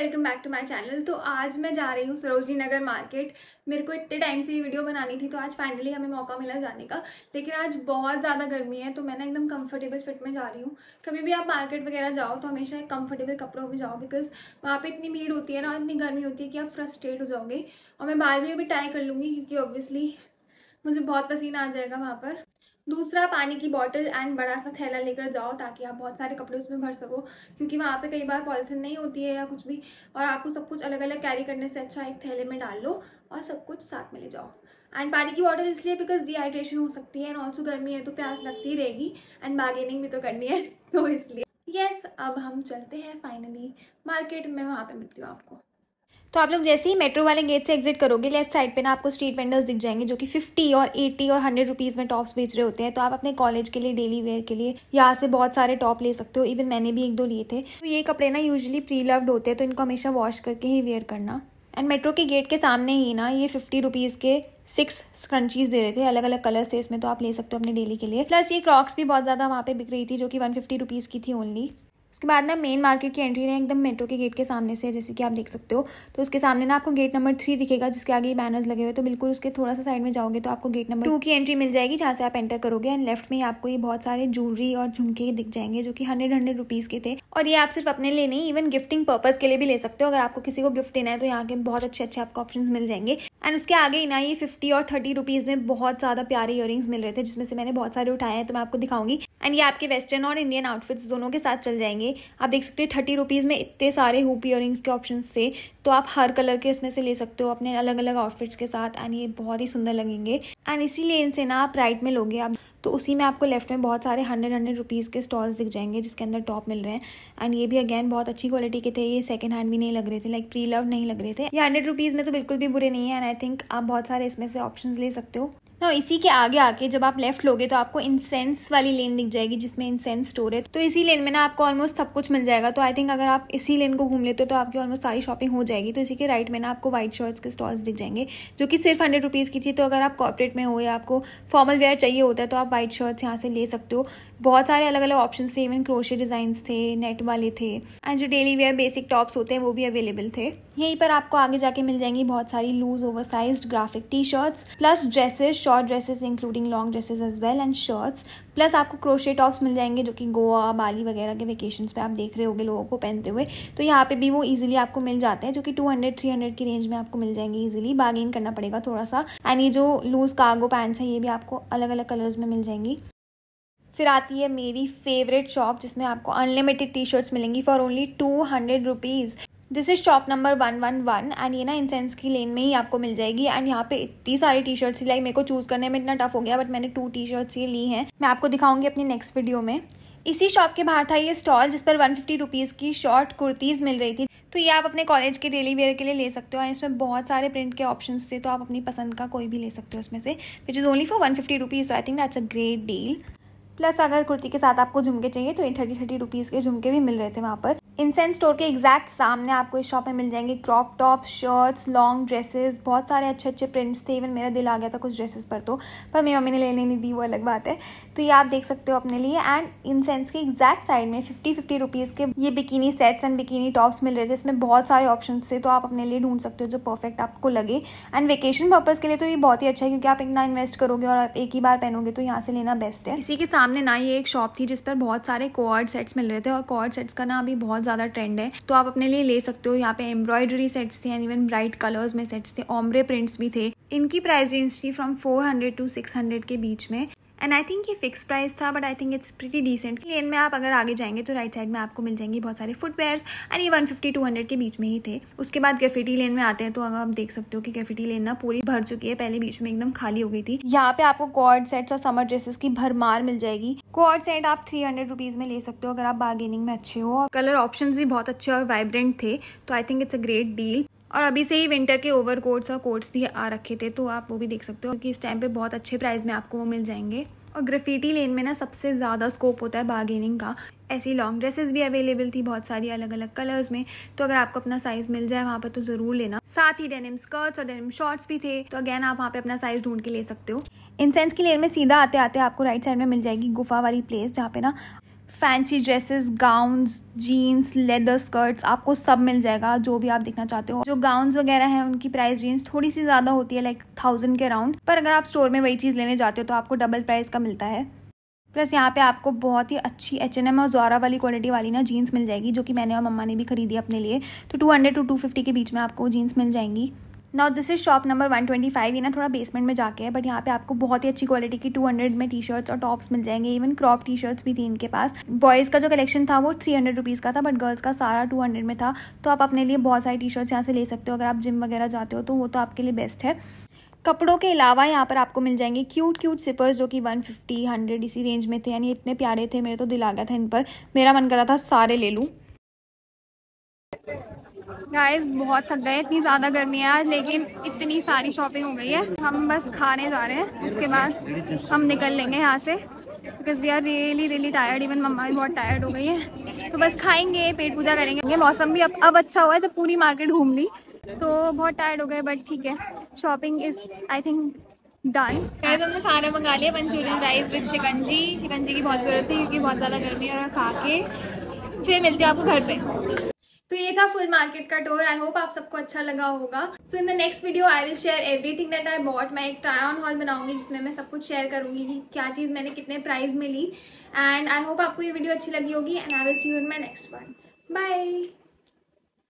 welcome back to my channel तो आज मैं जा रही हूँ सरोजी नगर मार्केट मेरे को इतने टाइम से ये वीडियो बनानी थी तो आज फाइनली हमें मौका मिला जाने का लेकिन आज बहुत ज़्यादा गर्मी है तो मैं ना एकदम कंफर्टेबल फिट में जा रही हूँ कभी भी आप मार्केट वगैरह जाओ तो हमेशा एक कम्फर्टेबल कपड़ों में जाओ बिकॉज वहाँ पर इतनी भीड़ होती है ना इतनी गर्मी होती है कि आप फ्रस्ट्रेट हो जाओगे और मैं बाल में भी ट्राई कर लूँगी क्योंकि ऑब्वियसली मुझे बहुत पसीना आ जाएगा वहाँ पर दूसरा पानी की बॉटल एंड बड़ा सा थैला लेकर जाओ ताकि आप बहुत सारे कपड़े उसमें भर सको क्योंकि वहाँ पे कई बार पॉलिथिन नहीं होती है या कुछ भी और आपको सब कुछ अलग अलग कैरी करने से अच्छा एक थैले में डाल लो और सब कुछ साथ में ले जाओ एंड पानी की बॉटल इसलिए बिकॉज डिहाइड्रेशन हो सकती है एंड ऑल्सो गर्मी है तो प्यास लगती रहेगी एंड बार्गेनिंग भी तो करनी है तो इसलिए यस yes, अब हम चलते हैं फाइनली मार्केट में वहाँ पर मिलती हूँ आपको तो आप लोग जैसे ही मेट्रो वाले गेट से एग्जिट करोगे लेफ्ट साइड पे ना आपको स्ट्रीट वेंडर्स दिख जाएंगे जो कि फिफ्टी और 80 और हंड्रेड रुपीज़ में टॉप्स बेच रहे होते हैं तो आप अपने कॉलेज के लिए डेली वेयर के लिए यहाँ से बहुत सारे टॉप ले सकते हो इवन मैंने भी एक दो लिए थे तो ये कपड़े ना यूजली प्री लव्ड होते हैं तो इनको हमेशा वॉश करके ही वेयर करना एंड मेट्रो के गेट के सामने ही ना ये फिफ्टी रुपीज़ के सिक्स स्क्रंचीज दे रहे थे अलग अलग कलर्स थे इसमें तो आप ले सकते हो अपने डेली के लिए प्लस ये क्रॉक्स भी बहुत ज़्यादा वहाँ पे बिक रही थी जो कि वन फिफ्टी रुपीज़ की थी ओनली उसके बाद ना मेन मार्केट की एंट्री ना एकदम मेट्रो के गेट के सामने से जैसे कि आप देख सकते हो तो उसके सामने ना आपको गेट नंबर थ्री दिखेगा जिसके आगे बैनर्स लगे हुए तो बिल्कुल उसके थोड़ा सा साइड में जाओगे तो आपको गेट नंबर टू की एंट्री मिल जाएगी जहाँ से आप एंटर करोगे एंड लेफ्ट में आपको ये बहुत सारे ज्वेलरी और झुमके दिख जाएंगे जो कि हंड्रेड हंड्रेड रुपीज़ के थे और ये आप सिर्फ अपने लिए नहीं इवन गिफ्टिंग पर्पज़ के लिए भी ले सकते हो अगर आपको किसी को गिफ्ट देना है तो यहाँ के बहुत अच्छे अच्छे आपको ऑप्शन मिल जाएंगे एंड उसके आगे ना ये फिफ्टी और थर्टी रुपीज़ में बहुत ज़्यादा प्यारे इयर मिल रहे थे जिसमें से मैंने बहुत सारे उठाए हैं तो मैं आपको दिखाऊंगी एंड ये आपके वेस्टर्न और इंडियन आउटफिट्स दोनों के साथ चल जाएंगे आप देख सकते हैं थर्टी रुपीज़ में इतने सारे हुप इयर के ऑप्शन थे तो आप हर कलर के इसमें से ले सकते हो अपने अलग अलग आउटफिट्स के साथ एंड ये बहुत ही सुंदर लगेंगे एंड इसीलिए इनसे ना आप राइट में लोगे आप तो उसी में आपको लेफ्ट में बहुत सारे हंड्रेड हंड्रेड रुपीज़ के स्टॉल्स दिख जाएंगे जिसके अंदर टॉप मिल रहे हैं एंड ये भी अगेन बहुत अच्छी क्वालिटी के थे ये सेकंड हैंड भी नहीं लग रहे थे लाइक प्री लव नहीं लग रहे थे ये हंड्रेड रुपीज़ में तो बिल्कुल भी बुरे नहीं है एंड आई थिंक आप बहुत सारे इसमें से ऑप्शन ले सकते हो ना इसी के आगे आके जब आप लेफ्ट लोगे तो आपको इंसेंस वाली लेन दिख जाएगी जिसमें इंसेंस स्टोर है तो इसी लेन में ना आपको ऑलमोस्ट सब कुछ मिल जाएगा तो आई थिंक अगर आप इसी लेन को घूम लेते हो तो आपकी ऑलमोस्ट सारी शॉपिंग हो जाएगी तो इसी के राइट में ना आपको व्हाइट शर्ट्स के स्टॉल्स दिख जाएंगे जो कि सिर्फ हंड्रेड रुपीज़ की थी तो अगर आप कॉपरेट में हो या आपको फॉर्मल वेयर चाहिए होता है तो आप व्हाइट शर्ट्स यहाँ से ले सकते हो बहुत सारे अलग अलग ऑप्शन थे इवन क्रोशे डिजाइन थे नेट वाले थे एंड जो डेली वेयर बेसिक टॉप्स होते हैं वो भी अवेलेबल थे यहीं पर आपको आगे जाके मिल जाएंगी बहुत सारी loose oversize graphic T shirts plus dresses short dresses including long dresses as well and shirts plus आपको क्रोशे टॉप्स मिल जाएंगे जो कि गोवा बाली वगैरह के वेकेशन पे आप देख रहे होगे लोगों को पहनते हुए तो यहाँ पे भी वो इजिली आपको मिल जाते हैं जो कि 200 300 की रेंज में आपको मिल जाएंगे इजिली बार्गेन करना पड़ेगा थोड़ा सा एंड ये जो लूज कार्गो पैंट्स है ये भी आपको अलग अलग कलर्स में मिल जाएंगी फिर आती है मेरी फेवरेट शॉप जिसमें आपको अनलिमिटेड टी शर्ट्स मिलेंगी for only two hundred rupees this is shop number one one one and ये ना इंसेंस की लेन में ही आपको मिल जाएगी एंड यहाँ पे इतनी सारी टी शर्ट्स लाइक मेरे को चूज़ करने में इतना टफ हो गया बट मैंने टू टी शर्ट्स ये ली हैं मैं आपको दिखाऊंगी अपनी नेक्स्ट वीडियो में इसी शॉप के बाहर था ये स्टॉल जिस पर वन फिफ्टी रुपीज़ की शॉर्ट कुर्तीज़ मिल रही थी तो ये आप अपने कॉलेज के डेली वेयर के लिए ले सकते हो और इसमें बहुत सारे प्रिंट के ऑप्शन थे तो आप अपनी पसंद का कोई भी ले सकते हो उसमें से which is only for one fifty rupees I think that's a great deal plus अगर कुर्ती के साथ आपको झुमके चाहिए तो ये थर्टी थर्टी रुपीज़ के झुमके भी मिल रहे थे वहाँ पर इंसेंस स्टोर के एग्जैक्ट सामने आपको इस शॉप में मिल जाएंगे crop top shirts long dresses बहुत सारे अच्छे अच्छे प्रिंट्स थे इवन मेरा दिल आ गया था कुछ ड्रेसेस पर तो पर मेरी मम्मी ने लेने नहीं दी वो अलग बात है तो ये आप देख सकते हो अपने लिए एंड इंसेंस के एग्जैक्ट साइड में फिफ्टी फिफ्टी रुपीज़ के ये bikini sets and bikini tops मिल रहे थे इसमें बहुत सारे ऑप्शन थे तो आप अपने लिए ढूंढ सकते हो जो परफेक्ट आपको लगे एंड वेकेशन पर्पज़ के लिए तो ये बहुत ही अच्छा है क्योंकि आप इतना इन्वेस्ट करोगे और आप एक ही बार पहनोगे तो यहाँ से लेना बेस्ट है इसी के सामने ना ये एक शॉप थी जिस पर बहुत सारे कोआर्ड सेट्स मिल रहे थे और कोआर्ड सेट्स का ना अभी बहुत ज़्यादा ट्रेंड है तो आप अपने लिए ले सकते हो यहाँ पे एम्ब्रॉयडरी सेट्स थे एंड इवन ब्राइट कलर्स में सेट्स थे ऑमरे प्रिंट्स भी थे इनकी प्राइस रेंज थी फ्रॉम 400 टू 600 के बीच में एंड आई थिंक ये फिक्स प्राइस था but I think it's pretty decent lane में आप अगर आगे जाएंगे तो राइट साइड में आपको मिल जाएंगे बहुत सारे फुटवेयर्स एंड ये वन फिफ्टी टू हंड्रेड के बीच में ही थे उसके बाद कैफेटी लेन में आते हैं तो अगर आप देख सकते हो कि कैफेटी लेन ना पूरी भर चुकी है पहले बीच में एकदम खाली हो गई थी यहाँ पे आपको कॉर्ड सेट्स और समर ड्रेसेस की भरमार मिल जाएगी कॉर्ड सेट आप थ्री हंड्रेड रुपीज़ में ले सकते हो अगर आप बार्गेनिंग में अच्छे हो और कलर ऑप्शन भी बहुत अच्छे और वाइब्रेंट थे तो I think it's a great deal और अभी से ही विंटर के ओवर कोट्स और कोट्स भी आ रखे थे तो आप वो भी देख सकते हो क्योंकि इस टाइम पे बहुत अच्छे प्राइस में आपको वो मिल जाएंगे और ग्रेफिटी लेन में ना सबसे ज़्यादा स्कोप होता है बार्गेनिंग का ऐसी लॉन्ग ड्रेसेस भी अवेलेबल थी बहुत सारी अलग अलग कलर्स में तो अगर आपको अपना साइज़ मिल जाए वहाँ पर तो ज़रूर लेना साथ ही डेनिम स्कर्ट्स और डेनिम शॉर्ट्स भी थे तो अगेन आप वहाँ पे अपना साइज़ ढूंढ के ले सकते हो इंसेंस की लेन में सीधा आते आते आपको राइट साइड में मिल जाएगी गुफा वाली प्लेस जहाँ पे ना fancy dresses gowns jeans leather skirts आपको सब मिल जाएगा जो भी आप देखना चाहते हो जो गाउन्स वगैरह हैं उनकी प्राइस रेंज थोड़ी सी ज़्यादा होती है लाइक थाउजेंड के अराउंड पर अगर आप स्टोर में वही चीज़ लेने जाते हो तो आपको डबल प्राइस का मिलता है प्लस यहाँ पे आपको बहुत ही अच्छी एच एन एम और जोरा वाली क्वालिटी वाली ना जीन्स मिल जाएगी जो कि मैंने और मम्मा ने भी खरीदी अपने लिए तो two hundred to two fifty के बीच में आपको जीन्स मिल जाएंगी not this is shop number 125 ये ना थोड़ा बेसमेंट में जाके है बट यहाँ पे आपको बहुत ही अच्छी क्वालिटी की 200 में टी शर्ट्स और टॉप्स मिल जाएंगे इवन क्रॉप टी शर्ट्स भी थी इनके पास बॉयज़ का जो कलेक्शन था वो थ्री हंड्रेड रुपीज़ का था बट गर्ल्स का सारा टू हंड्रेड में था तो आप अपने लिए बहुत सारी टी शर्ट्स यहाँ से ले सकते हो अगर आप जिम वगैरह जाते हो तो वो तो आपके लिए बेस्ट है कपड़ों के अलावा यहाँ पर आपको मिल जाएंगे क्यूट क्यूट सिपर्स जो कि 150, 100 इसी रेंज में थे यानी इतने प्यारे थे मेरे तो दिल आ गया था इन पर मेरा मन कर रहा था सारे ले लूँ गाइस बहुत थक गए इतनी ज़्यादा गर्मी है आज लेकिन इतनी सारी शॉपिंग हो गई है हम बस खाने जा रहे हैं उसके बाद हम निकल लेंगे यहाँ से because we are really really tired even मम्मा भी बहुत टायर्ड हो गई है तो बस खाएंगे पेट पूजा करेंगे मौसम भी अब अब अच्छा हुआ है जब पूरी मार्केट घूम ली तो बहुत टायर्ड हो गए बट ठीक है shopping is I think done तो हमने खाना मंगा लिया मंचूरियन राइस विद शिकंजी शिकंजी की बहुत ज़रूरत थी क्योंकि बहुत ज़्यादा गर्मी है और खा के फिर मिलती है आपको घर पे तो ये था फुल मार्केट का टूर आई होप आप सबको अच्छा लगा होगा so in the next video I will share everything that I bought मैं एक ट्राई ऑन हॉल बनाऊंगी जिसमें मैं सब कुछ शेयर करूंगी कि क्या चीज़ मैंने कितने प्राइस में ली एंड आई होप आपको ये वीडियो अच्छी लगी होगी and I will see you in my next one bye